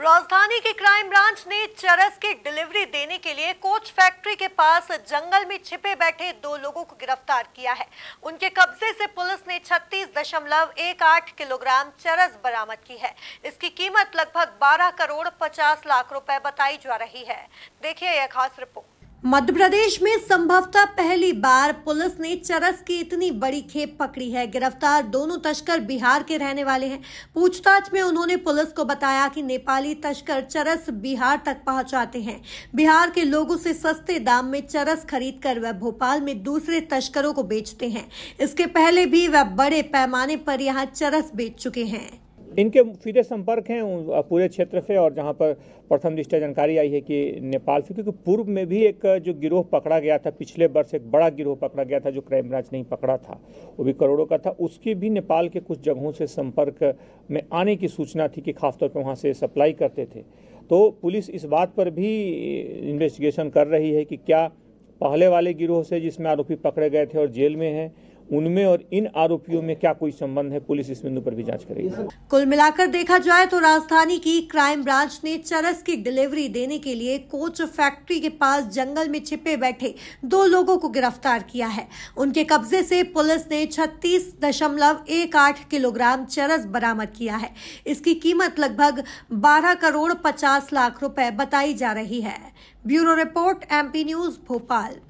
राजधानी के crime branch ने चरस की डिलीवरी देने के लिए कोच फैक्ट्री के पास जंगल में छिपे बैठे दो लोगों को गिरफ्तार किया है उनके कब्जे से पुलिस ने 36.18 किलोग्राम चरस बरामद की है इसकी कीमत लगभग 12 करोड़ 50 लाख रुपए बताई जा रही है देखिए यह खास रिपोर्ट मध्य प्रदेश में संभवतः पहली बार पुलिस ने चरस की इतनी बड़ी खेप पकड़ी है गिरफ्तार दोनों तस्कर बिहार के रहने वाले हैं पूछताछ में उन्होंने पुलिस को बताया कि नेपाली तस्कर चरस बिहार तक पहुंचाते हैं बिहार के लोगों से सस्ते दाम में चरस खरीद कर वह भोपाल में दूसरे तस्करों को बेचते हैं इसके पहले भी वह बड़े पैमाने पर यहाँ चरस बेच चुके हैं इनके सीधे संपर्क हैं पूरे क्षेत्र से और जहां पर प्रथम दृष्टि जानकारी आई है कि नेपाल से क्योंकि पूर्व में भी एक जो गिरोह पकड़ा गया था पिछले वर्ष एक बड़ा गिरोह पकड़ा गया था जो क्राइम ब्रांच नहीं पकड़ा था वो भी करोड़ों का था उसकी भी नेपाल के कुछ जगहों से संपर्क में आने की सूचना थी कि खासतौर पर वहाँ से सप्लाई करते थे तो पुलिस इस बात पर भी इन्वेस्टिगेशन कर रही है कि क्या पहले वाले गिरोह से जिसमें आरोपी पकड़े गए थे और जेल में हैं उनमें और इन आरोपियों में क्या कोई संबंध है पुलिस इस बिंदु पर भी जांच करेगी कुल मिलाकर देखा जाए तो राजधानी की क्राइम ब्रांच ने चरस की डिलीवरी देने के लिए कोच फैक्ट्री के पास जंगल में छिपे बैठे दो लोगों को गिरफ्तार किया है उनके कब्जे से पुलिस ने छत्तीस दशमलव एक आठ किलोग्राम चरस बरामद किया है इसकी कीमत लगभग बारह करोड़ पचास लाख रूपए बताई जा रही है bureau report M news Bhopal